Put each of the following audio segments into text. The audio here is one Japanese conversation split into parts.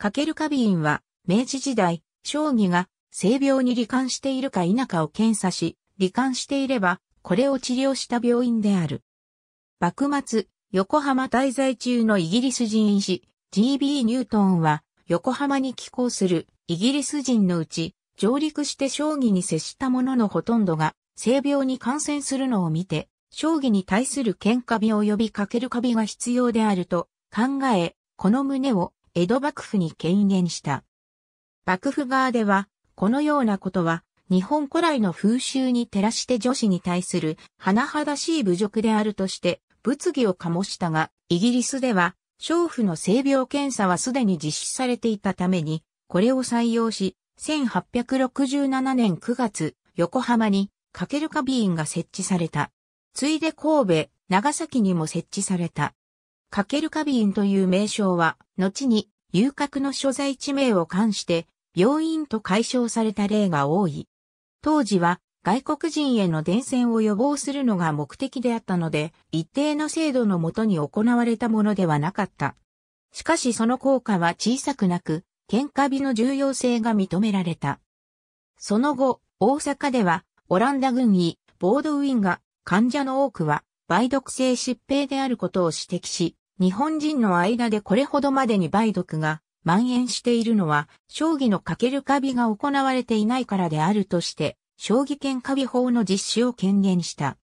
かける花瓶は、明治時代、将棋が性病に罹患しているか否かを検査し、罹患していれば、これを治療した病院である。幕末、横浜滞在中のイギリス人医師、G.B. ニュートンは、横浜に寄港するイギリス人のうち、上陸して将棋に接した者のほとんどが、性病に感染するのを見て、将棋に対する喧嘩病及びかけるカビが必要であると考え、この旨を江戸幕府に権限した。幕府側では、このようなことは、日本古来の風習に照らして女子に対する、甚だしい侮辱であるとして、物議を醸したが、イギリスでは、娼婦の性病検査はすでに実施されていたために、これを採用し、1867年9月、横浜に、かけるカビーンが設置された。ついで神戸、長崎にも設置された。かける花瓶という名称は、後に遊郭の所在地名を冠して、病院と解消された例が多い。当時は外国人への伝染を予防するのが目的であったので、一定の制度のもとに行われたものではなかった。しかしその効果は小さくなく、喧嘩日の重要性が認められた。その後、大阪では、オランダ軍医、ボードウィンが、患者の多くは、梅毒性疾病であることを指摘し、日本人の間でこれほどまでに梅毒が蔓延しているのは、将棋のかけるカビが行われていないからであるとして、将棋圏カビ法の実施を権限した。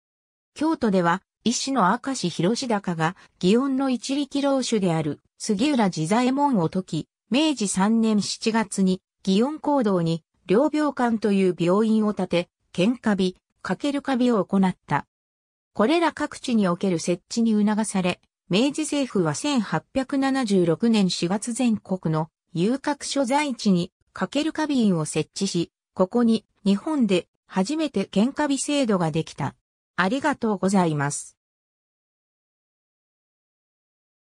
京都では、医師の明石広志高が、祇園の一力老主である杉浦自左衛門を解き、明治3年7月に、祇園行動に、療病館という病院を建て、剣カビ、かけるカビを行った。これら各地における設置に促され、明治政府は1876年4月全国の遊郭所在地にかける花瓶を設置し、ここに日本で初めて喧嘩日制度ができた。ありがとうございます。